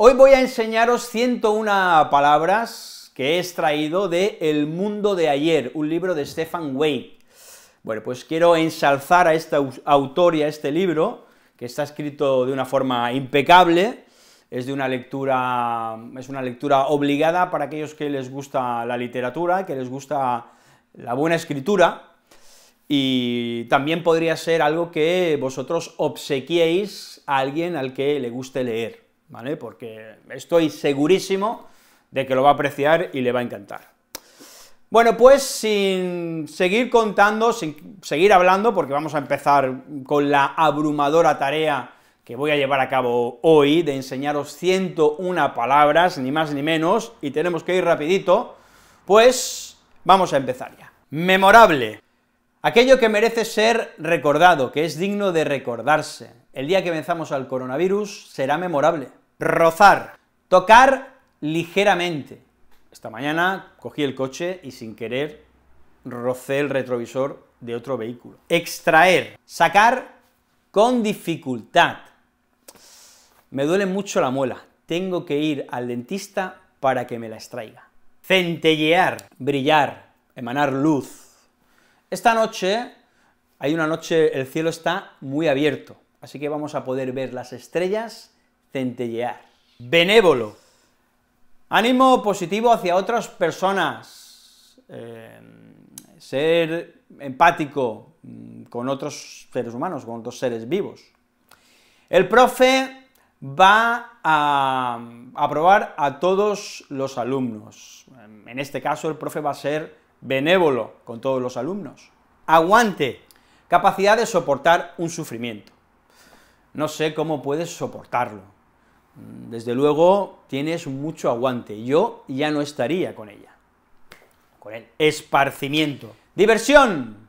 Hoy voy a enseñaros 101 palabras que he extraído de El mundo de ayer, un libro de Stefan wade Bueno, pues quiero ensalzar a este autor y a este libro, que está escrito de una forma impecable, es de una lectura, es una lectura obligada para aquellos que les gusta la literatura, que les gusta la buena escritura, y también podría ser algo que vosotros obsequiéis a alguien al que le guste leer. ¿vale? Porque estoy segurísimo de que lo va a apreciar y le va a encantar. Bueno, pues sin seguir contando, sin seguir hablando, porque vamos a empezar con la abrumadora tarea que voy a llevar a cabo hoy, de enseñaros 101 palabras, ni más ni menos, y tenemos que ir rapidito, pues vamos a empezar ya. Memorable. Aquello que merece ser recordado, que es digno de recordarse. El día que venzamos al coronavirus será memorable rozar, tocar ligeramente. Esta mañana cogí el coche y sin querer rocé el retrovisor de otro vehículo. Extraer, sacar con dificultad. Me duele mucho la muela, tengo que ir al dentista para que me la extraiga. Centellear, brillar, emanar luz. Esta noche, hay una noche, el cielo está muy abierto, así que vamos a poder ver las estrellas centellear. Benévolo. Ánimo positivo hacia otras personas. Eh, ser empático mm, con otros seres humanos, con otros seres vivos. El profe va a aprobar a todos los alumnos. En este caso, el profe va a ser benévolo con todos los alumnos. Aguante, capacidad de soportar un sufrimiento. No sé cómo puedes soportarlo, Mm, desde luego tienes mucho aguante. Yo ya no estaría con ella, con él. Esparcimiento. Diversión.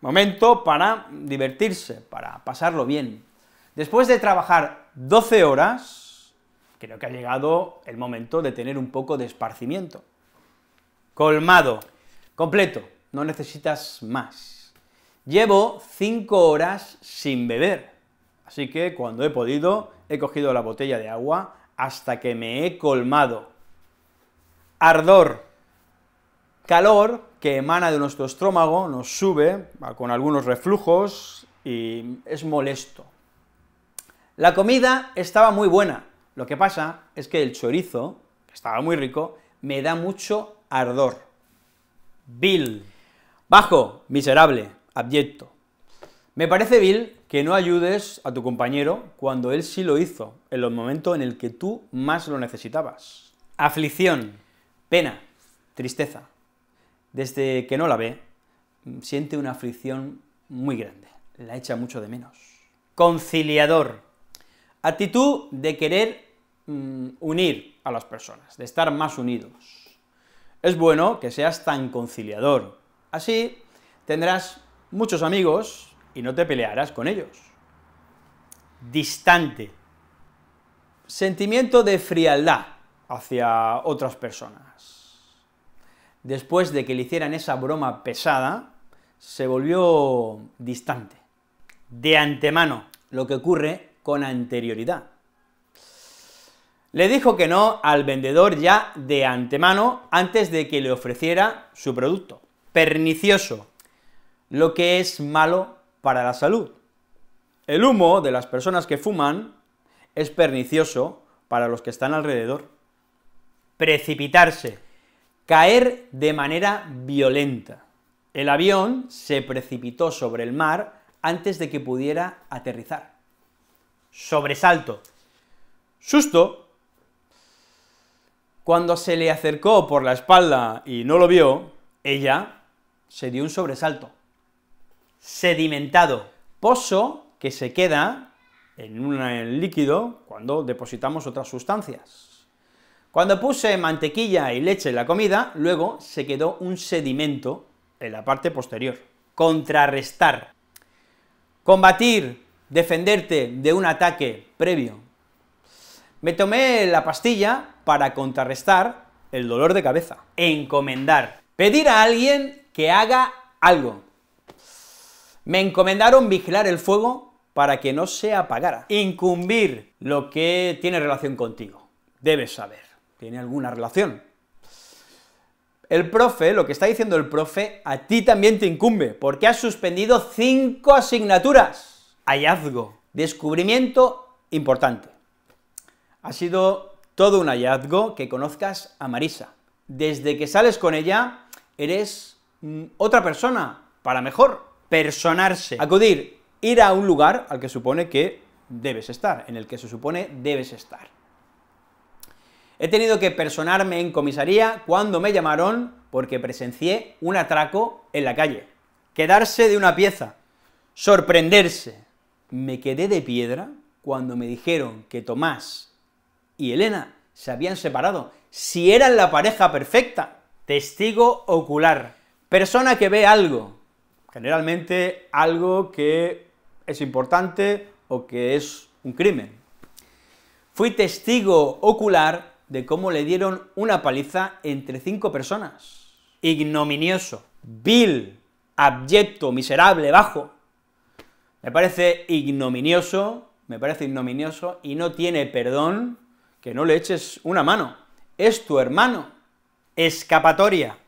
Momento para divertirse, para pasarlo bien. Después de trabajar 12 horas, creo que ha llegado el momento de tener un poco de esparcimiento. Colmado, completo, no necesitas más. Llevo 5 horas sin beber, así que cuando he podido he cogido la botella de agua hasta que me he colmado. Ardor, calor que emana de nuestro estómago, nos sube con algunos reflujos y es molesto. La comida estaba muy buena, lo que pasa es que el chorizo, que estaba muy rico, me da mucho ardor. Vil, bajo, miserable, abyecto. Me parece vil que no ayudes a tu compañero cuando él sí lo hizo, en los momentos en el que tú más lo necesitabas. Aflicción, pena, tristeza. Desde que no la ve, siente una aflicción muy grande, la echa mucho de menos. Conciliador, actitud de querer mm, unir a las personas, de estar más unidos. Es bueno que seas tan conciliador, así tendrás muchos amigos y no te pelearás con ellos. Distante. Sentimiento de frialdad hacia otras personas. Después de que le hicieran esa broma pesada, se volvió distante. De antemano, lo que ocurre con anterioridad. Le dijo que no al vendedor ya de antemano antes de que le ofreciera su producto. Pernicioso, lo que es malo para la salud. El humo de las personas que fuman es pernicioso para los que están alrededor. Precipitarse. Caer de manera violenta. El avión se precipitó sobre el mar antes de que pudiera aterrizar. Sobresalto. Susto. Cuando se le acercó por la espalda y no lo vio, ella se dio un sobresalto sedimentado, pozo que se queda en un líquido cuando depositamos otras sustancias. Cuando puse mantequilla y leche en la comida, luego se quedó un sedimento en la parte posterior. Contrarrestar. Combatir, defenderte de un ataque previo. Me tomé la pastilla para contrarrestar el dolor de cabeza. Encomendar. Pedir a alguien que haga algo. Me encomendaron vigilar el fuego para que no se apagara. Incumbir lo que tiene relación contigo. Debes saber. ¿Tiene alguna relación? El profe, lo que está diciendo el profe, a ti también te incumbe, porque has suspendido cinco asignaturas. Hallazgo, descubrimiento importante. Ha sido todo un hallazgo que conozcas a Marisa. Desde que sales con ella, eres mm, otra persona, para mejor personarse. Acudir, ir a un lugar al que supone que debes estar, en el que se supone debes estar. He tenido que personarme en comisaría cuando me llamaron porque presencié un atraco en la calle. Quedarse de una pieza, sorprenderse. Me quedé de piedra cuando me dijeron que Tomás y Elena se habían separado, si eran la pareja perfecta. Testigo ocular, persona que ve algo, generalmente algo que es importante o que es un crimen. Fui testigo ocular de cómo le dieron una paliza entre cinco personas. Ignominioso, vil, abyecto, miserable, bajo. Me parece ignominioso, me parece ignominioso y no tiene perdón que no le eches una mano. Es tu hermano. Escapatoria.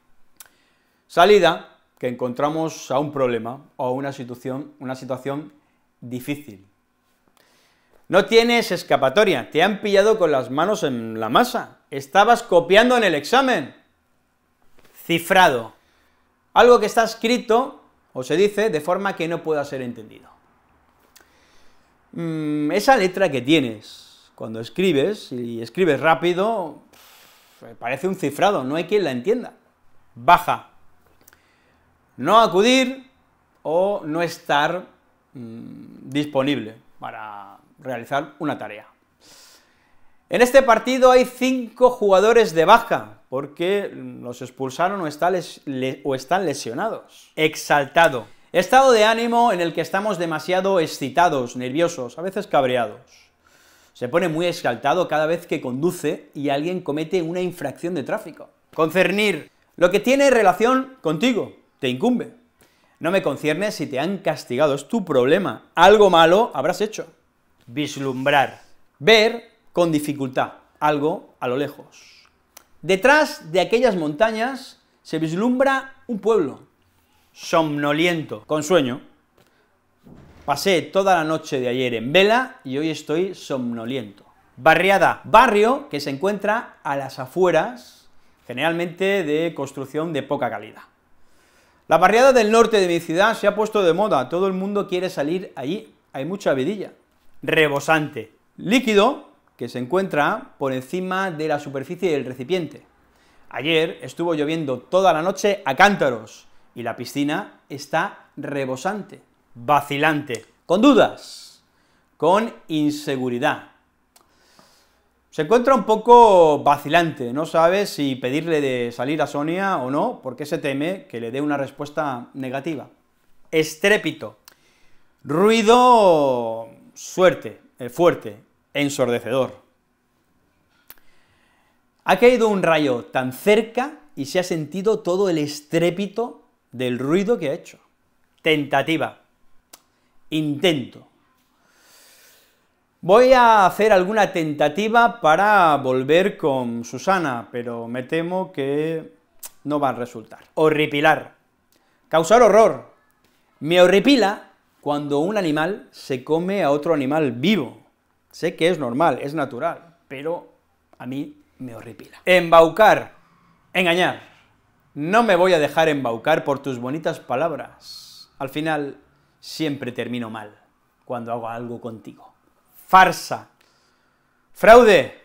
Salida, que encontramos a un problema o a una situación, una situación difícil. No tienes escapatoria, te han pillado con las manos en la masa, estabas copiando en el examen. Cifrado. Algo que está escrito o se dice de forma que no pueda ser entendido. Mm, esa letra que tienes cuando escribes, y escribes rápido, parece un cifrado, no hay quien la entienda. Baja, no acudir o no estar mm, disponible para realizar una tarea. En este partido hay cinco jugadores de baja, porque los expulsaron o, o están lesionados. Exaltado. Estado de ánimo en el que estamos demasiado excitados, nerviosos, a veces cabreados. Se pone muy exaltado cada vez que conduce y alguien comete una infracción de tráfico. Concernir lo que tiene relación contigo, te incumbe. No me concierne si te han castigado, es tu problema. Algo malo habrás hecho. Vislumbrar. Ver con dificultad algo a lo lejos. Detrás de aquellas montañas se vislumbra un pueblo. Somnoliento. Con sueño. Pasé toda la noche de ayer en vela y hoy estoy somnoliento. Barriada, barrio que se encuentra a las afueras, generalmente de construcción de poca calidad. La barriada del norte de mi ciudad se ha puesto de moda, todo el mundo quiere salir allí, hay mucha vidilla. Rebosante. Líquido que se encuentra por encima de la superficie del recipiente. Ayer estuvo lloviendo toda la noche a cántaros y la piscina está rebosante, vacilante, con dudas, con inseguridad, se encuentra un poco vacilante, no sabe si pedirle de salir a Sonia o no, porque se teme que le dé una respuesta negativa. Estrépito. Ruido suerte, eh, fuerte, ensordecedor. Ha caído un rayo tan cerca y se ha sentido todo el estrépito del ruido que ha hecho. Tentativa. Intento. Voy a hacer alguna tentativa para volver con Susana, pero me temo que no va a resultar. Horripilar. Causar horror. Me horripila cuando un animal se come a otro animal vivo. Sé que es normal, es natural, pero a mí me horripila. Embaucar. Engañar. No me voy a dejar embaucar por tus bonitas palabras. Al final, siempre termino mal cuando hago algo contigo farsa, fraude,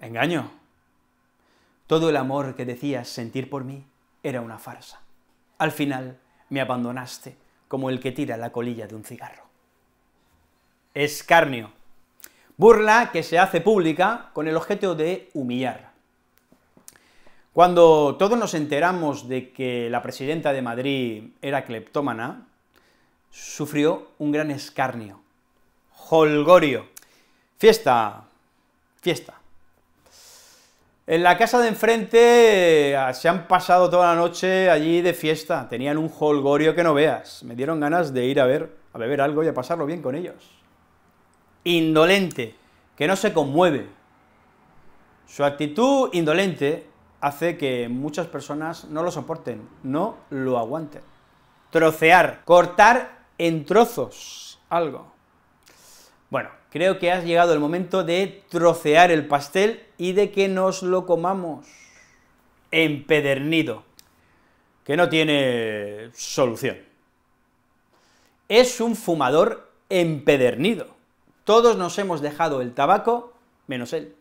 engaño. Todo el amor que decías sentir por mí era una farsa. Al final me abandonaste como el que tira la colilla de un cigarro. Escarnio. Burla que se hace pública con el objeto de humillar. Cuando todos nos enteramos de que la presidenta de Madrid era cleptómana, sufrió un gran escarnio, holgorio, Fiesta, fiesta. En la casa de enfrente eh, se han pasado toda la noche allí de fiesta, tenían un holgorio que no veas, me dieron ganas de ir a ver, a beber algo y a pasarlo bien con ellos. Indolente, que no se conmueve. Su actitud indolente hace que muchas personas no lo soporten, no lo aguanten. Trocear, cortar en trozos algo. Bueno, creo que ha llegado el momento de trocear el pastel y de que nos lo comamos empedernido, que no tiene solución. Es un fumador empedernido. Todos nos hemos dejado el tabaco, menos él.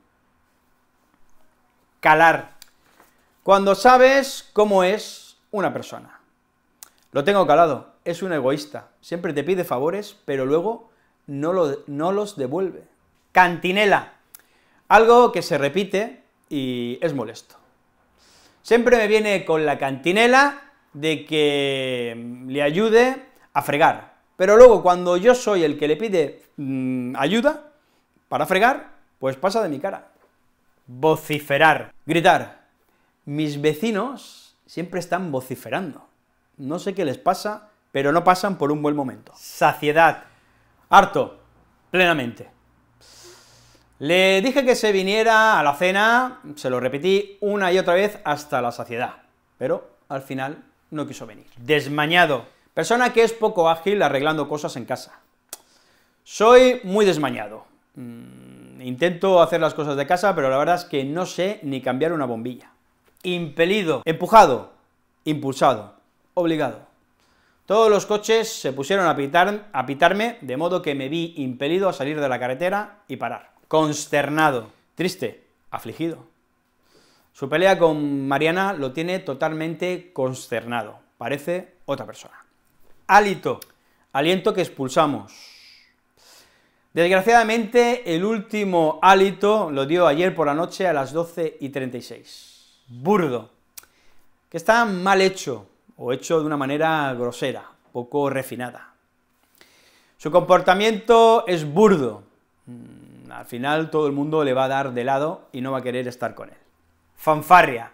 Calar. Cuando sabes cómo es una persona. Lo tengo calado, es un egoísta, siempre te pide favores, pero luego no, los devuelve. Cantinela. Algo que se repite y es molesto. Siempre me viene con la cantinela de que le ayude a fregar, pero luego cuando yo soy el que le pide mm, ayuda para fregar, pues pasa de mi cara. Vociferar, gritar. Mis vecinos siempre están vociferando. No sé qué les pasa, pero no pasan por un buen momento. Saciedad, harto, plenamente. Le dije que se viniera a la cena, se lo repetí una y otra vez hasta la saciedad, pero al final no quiso venir. Desmañado, persona que es poco ágil arreglando cosas en casa. Soy muy desmañado. Mm, intento hacer las cosas de casa, pero la verdad es que no sé ni cambiar una bombilla. Impelido, empujado, impulsado, obligado. Todos los coches se pusieron a, pitar, a pitarme, de modo que me vi impelido a salir de la carretera y parar. Consternado, triste, afligido. Su pelea con Mariana lo tiene totalmente consternado. Parece otra persona. Hálito, aliento que expulsamos. Desgraciadamente, el último hálito lo dio ayer por la noche a las 12 y 36. Burdo, que está mal hecho, o hecho de una manera grosera, poco refinada. Su comportamiento es burdo. Mm, al final todo el mundo le va a dar de lado y no va a querer estar con él. Fanfarria.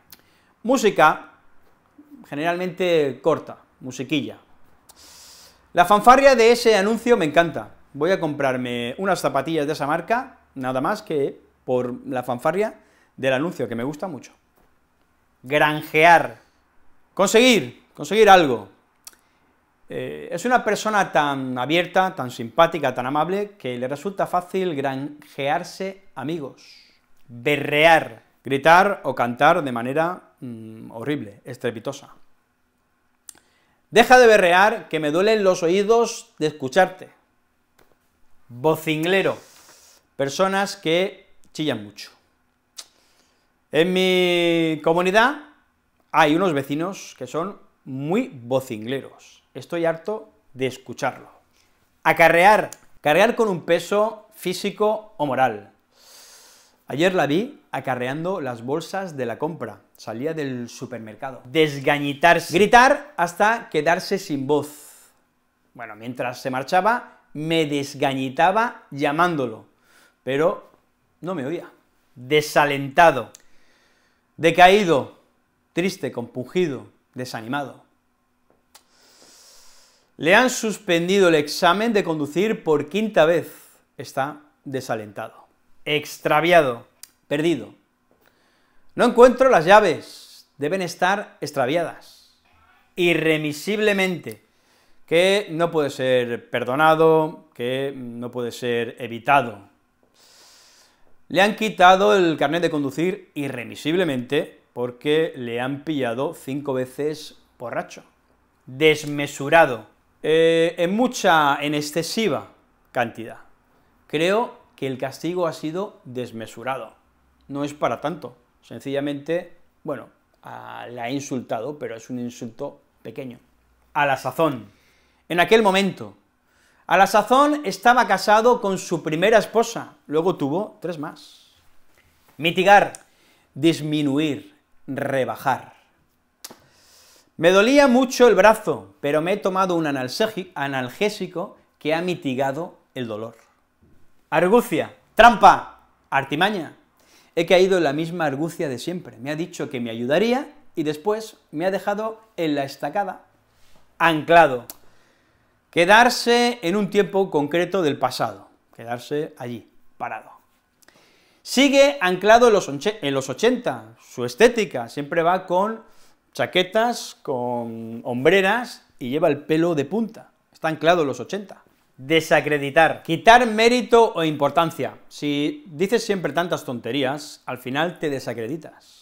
Música generalmente corta, musiquilla. La fanfarria de ese anuncio me encanta. Voy a comprarme unas zapatillas de esa marca, nada más que por la fanfarria del anuncio, que me gusta mucho. Granjear. Conseguir conseguir algo. Eh, es una persona tan abierta, tan simpática, tan amable, que le resulta fácil granjearse amigos, berrear, gritar o cantar de manera mm, horrible, estrepitosa. Deja de berrear, que me duelen los oídos de escucharte. Vocinglero, personas que chillan mucho. En mi comunidad hay unos vecinos que son muy vocingleros. Estoy harto de escucharlo. Acarrear, cargar con un peso físico o moral. Ayer la vi acarreando las bolsas de la compra, salía del supermercado. Desgañitarse, gritar hasta quedarse sin voz. Bueno, mientras se marchaba, me desgañitaba llamándolo, pero no me oía. Desalentado, decaído, triste, compungido, desanimado. Le han suspendido el examen de conducir por quinta vez. Está desalentado, extraviado, perdido. No encuentro las llaves, deben estar extraviadas. Irremisiblemente, que no puede ser perdonado, que no puede ser evitado. Le han quitado el carnet de conducir irremisiblemente porque le han pillado cinco veces borracho, desmesurado, eh, en mucha, en excesiva cantidad. Creo que el castigo ha sido desmesurado, no es para tanto, sencillamente, bueno, le la ha insultado, pero es un insulto pequeño. A la sazón, en aquel momento, a la sazón estaba casado con su primera esposa, luego tuvo tres más. Mitigar, disminuir, rebajar. Me dolía mucho el brazo, pero me he tomado un analgésico que ha mitigado el dolor. Argucia, trampa, artimaña. He caído en la misma argucia de siempre. Me ha dicho que me ayudaría y después me ha dejado en la estacada, anclado. Quedarse en un tiempo concreto del pasado, quedarse allí, parado. Sigue anclado en los, en 80, su estética, siempre va con chaquetas, con hombreras y lleva el pelo de punta, está anclado en los 80. Desacreditar, quitar mérito o importancia. Si dices siempre tantas tonterías, al final te desacreditas.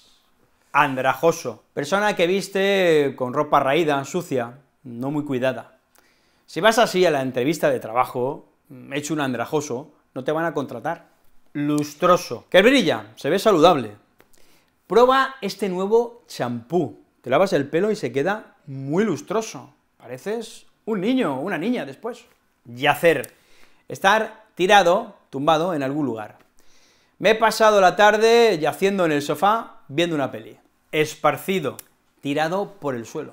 Andrajoso, persona que viste con ropa raída, sucia, no muy cuidada. Si vas así a la entrevista de trabajo, mm, hecho un andrajoso, no te van a contratar lustroso, que brilla, se ve saludable. Prueba este nuevo champú. Te lavas el pelo y se queda muy lustroso. Pareces un niño o una niña después. Yacer. Estar tirado, tumbado en algún lugar. Me he pasado la tarde yaciendo en el sofá viendo una peli. Esparcido, tirado por el suelo.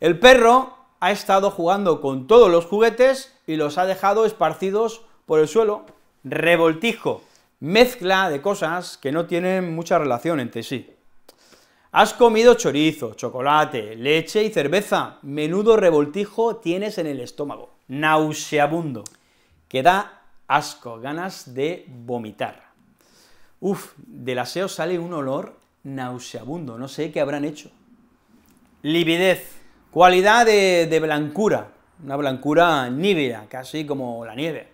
El perro ha estado jugando con todos los juguetes y los ha dejado esparcidos por el suelo. Revoltijo, mezcla de cosas que no tienen mucha relación entre sí. Has comido chorizo, chocolate, leche y cerveza. Menudo revoltijo tienes en el estómago. Nauseabundo. Que da asco, ganas de vomitar. Uf, del aseo sale un olor nauseabundo. No sé qué habrán hecho. Lividez. Cualidad de, blancura. Una blancura nívea, casi como la nieve.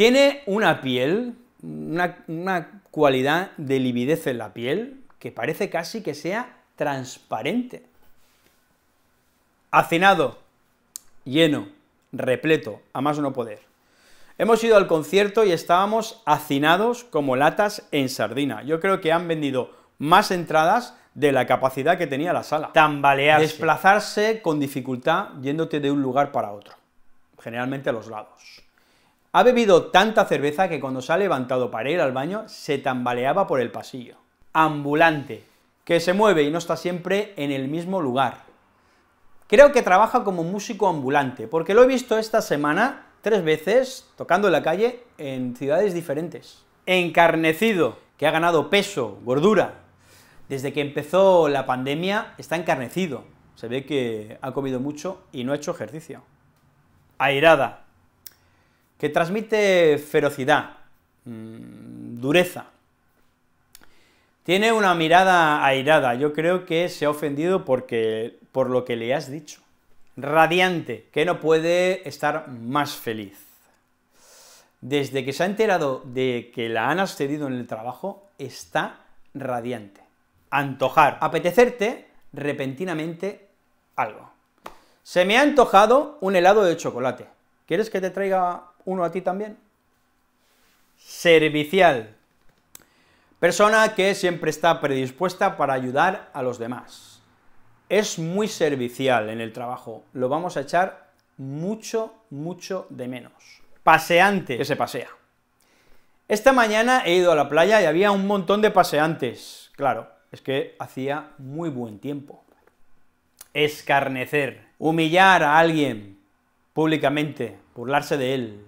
Tiene una piel, una, cualidad de lividez en la piel que parece casi que sea transparente. Hacinado, lleno, repleto, a más no poder. Hemos ido al concierto y estábamos hacinados como latas en sardina. Yo creo que han vendido más entradas de la capacidad que tenía la sala. Tambalearse. Desplazarse con dificultad yéndote de un lugar para otro, generalmente a los lados. Ha bebido tanta cerveza que cuando se ha levantado para ir al baño se tambaleaba por el pasillo. Ambulante, que se mueve y no está siempre en el mismo lugar. Creo que trabaja como músico ambulante, porque lo he visto esta semana tres veces tocando en la calle en ciudades diferentes. Encarnecido, que ha ganado peso, gordura. Desde que empezó la pandemia está encarnecido. Se ve que ha comido mucho y no ha hecho ejercicio. Airada, que transmite ferocidad, mm, dureza. Tiene una mirada airada, yo creo que se ha ofendido porque, por lo que le has dicho. Radiante, que no puede estar más feliz. Desde que se ha enterado de que la han ascendido en el trabajo, está radiante. Antojar, apetecerte repentinamente algo. Se me ha antojado un helado de chocolate. ¿Quieres que te traiga uno a ti también. Servicial. Persona que siempre está predispuesta para ayudar a los demás. Es muy servicial en el trabajo, lo vamos a echar mucho, mucho de menos. Paseante, que se pasea. Esta mañana he ido a la playa y había un montón de paseantes. Claro, es que hacía muy buen tiempo. Escarnecer, humillar a alguien públicamente, burlarse de él,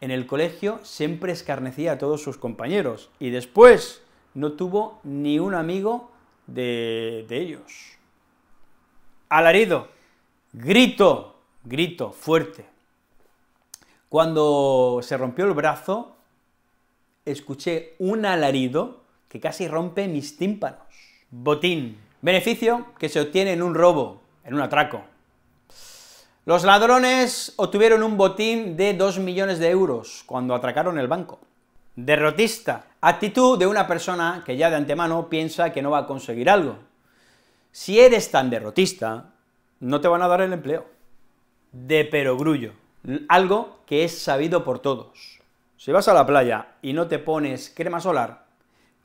en el colegio siempre escarnecía a todos sus compañeros y después no tuvo ni un amigo de, ellos. Alarido, grito, grito fuerte. Cuando se rompió el brazo, escuché un alarido que casi rompe mis tímpanos. Botín. Beneficio que se obtiene en un robo, en un atraco, los ladrones obtuvieron un botín de 2 millones de euros cuando atracaron el banco. Derrotista. Actitud de una persona que ya de antemano piensa que no va a conseguir algo. Si eres tan derrotista, no te van a dar el empleo. De perogrullo. Algo que es sabido por todos. Si vas a la playa y no te pones crema solar,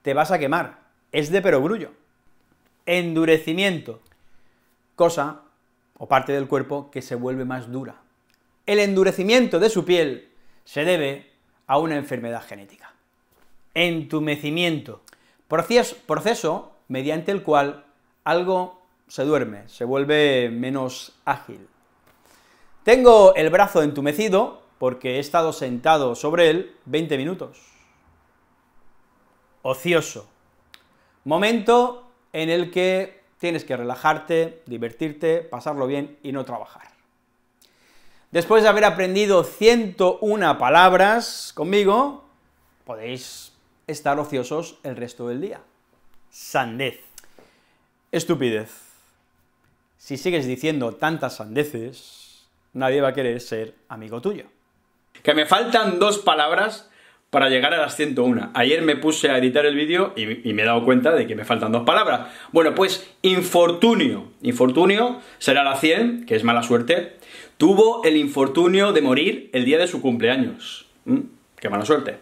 te vas a quemar. Es de perogrullo. Endurecimiento. Cosa o parte del cuerpo que se vuelve más dura. El endurecimiento de su piel se debe a una enfermedad genética. Entumecimiento, proceso, mediante el cual algo se duerme, se vuelve menos ágil. Tengo el brazo entumecido porque he estado sentado sobre él 20 minutos. Ocioso. Momento en el que Tienes que relajarte, divertirte, pasarlo bien y no trabajar. Después de haber aprendido 101 palabras conmigo, podéis estar ociosos el resto del día. Sandez. Estupidez. Si sigues diciendo tantas sandeces, nadie va a querer ser amigo tuyo. Que me faltan dos palabras para llegar a las 101. Ayer me puse a editar el vídeo y, me he dado cuenta de que me faltan dos palabras. Bueno, pues infortunio. Infortunio será la 100, que es mala suerte. Tuvo el infortunio de morir el día de su cumpleaños. Mm, qué mala suerte.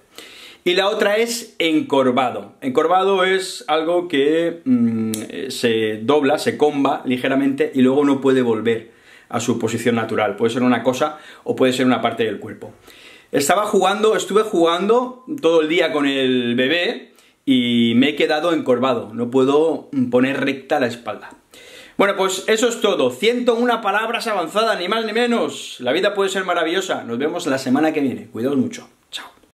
Y la otra es encorvado. Encorvado es algo que mm, se dobla, se comba ligeramente y luego no puede volver a su posición natural. Puede ser una cosa o puede ser una parte del cuerpo. Estaba jugando, estuve jugando todo el día con el bebé y me he quedado encorvado, no puedo mm, poner recta la espalda. Bueno, pues eso es todo. 101 palabras avanzadas, ni más ni menos. La vida puede ser maravillosa. Nos vemos la semana que viene. Cuidaos mucho.